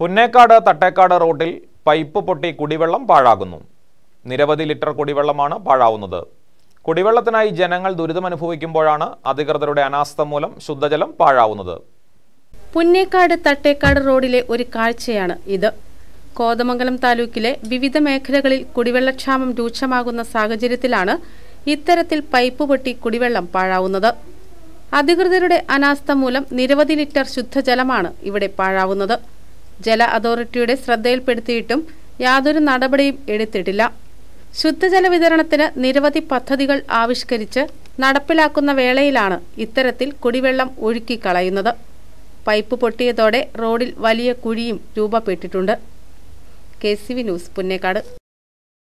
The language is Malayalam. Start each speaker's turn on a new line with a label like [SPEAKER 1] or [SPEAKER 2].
[SPEAKER 1] പുന്നേക്കാട് തട്ടേക്കാട് റോഡിൽ പൈപ്പ് പൊട്ടി കുടിവെള്ളം പാഴാകുന്നു നിരവധി ലിറ്റർ കുടിവെള്ളമാണ് പാഴാവുന്നത് കുടിവെള്ളത്തിനായി ജനങ്ങൾ ദുരിതമനുഭവിക്കുമ്പോഴാണ് അധികൃതരുടെ അനാസ്ഥ മൂലം ശുദ്ധജലം പാഴാവുന്നത്
[SPEAKER 2] പുന്നേക്കാട് തട്ടേക്കാട് റോഡിലെ ഒരു കാഴ്ചയാണ് ഇത് കോതമംഗലം താലൂക്കിലെ വിവിധ മേഖലകളിൽ കുടിവെള്ളക്ഷാമം രൂക്ഷമാകുന്ന സാഹചര്യത്തിലാണ് ഇത്തരത്തിൽ പൈപ്പ് പൊട്ടി കുടിവെള്ളം പാഴാവുന്നത് അധികൃതരുടെ അനാസ്ഥ മൂലം നിരവധി ലിറ്റർ ശുദ്ധജലമാണ് ഇവിടെ പാഴാവുന്നത് ജല അതോറിറ്റിയുടെ ശ്രദ്ധയിൽപ്പെടുത്തിയിട്ടും യാതൊരു നടപടിയും എടുത്തിട്ടില്ല ശുദ്ധജല വിതരണത്തിന് നിരവധി പദ്ധതികൾ ആവിഷ്കരിച്ച് നടപ്പിലാക്കുന്ന വേളയിലാണ് ഇത്തരത്തിൽ കുടിവെള്ളം ഒഴുക്കിക്കളയുന്നത് പൈപ്പ് പൊട്ടിയതോടെ റോഡിൽ വലിയ കുഴിയും രൂപപ്പെട്ടിട്ടുണ്ട് K C V news Punnekkad